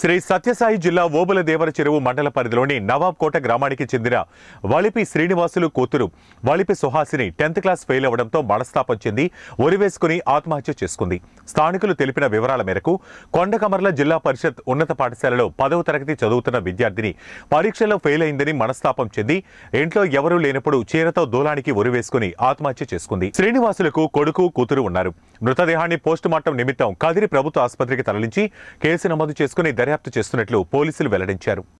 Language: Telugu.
శ్రీ సత్యసాయి జిల్లా ఓబుల దేవర చెరువు మండల పరిధిలోని నవాబ్కోట గ్రామానికి చెందిన వలిపి శ్రీనివాసులు కూతురు Valipi Suhasini tenth class fail అవ్వడంతో మనస్తాపం చెంది ఒరివేసుకుని ఆత్మహత్య చేసుకుంది స్థానికులు తెలిపిన వివరాల మేరకు కొండకమర్ల జిల్లా పరిషత్ ఉన్నత పాఠశాలలో పదవ తరగతి చదువుతున్న విద్యార్థిని పరీక్షలో ఫెయిల్ అయిందని మనస్తాపం చెంది ఇంట్లో ఎవరూ లేనప్పుడు చీరతో దూలానికి ఒరివేసుకుని ఆత్మహత్య చేసుకుంది శ్రీనివాసులకు కొడుకు కూతురు ఉన్నారు మృతదేహాన్ని పోస్టుమార్టం నిమిత్తం కదిరి ప్రభుత్వ ఆసుపత్రికి తరలించి కేసు నమోదు చేసుకుని దర్యాప్తు చేస్తున్నట్లు పోలీసులు వెల్లడించారు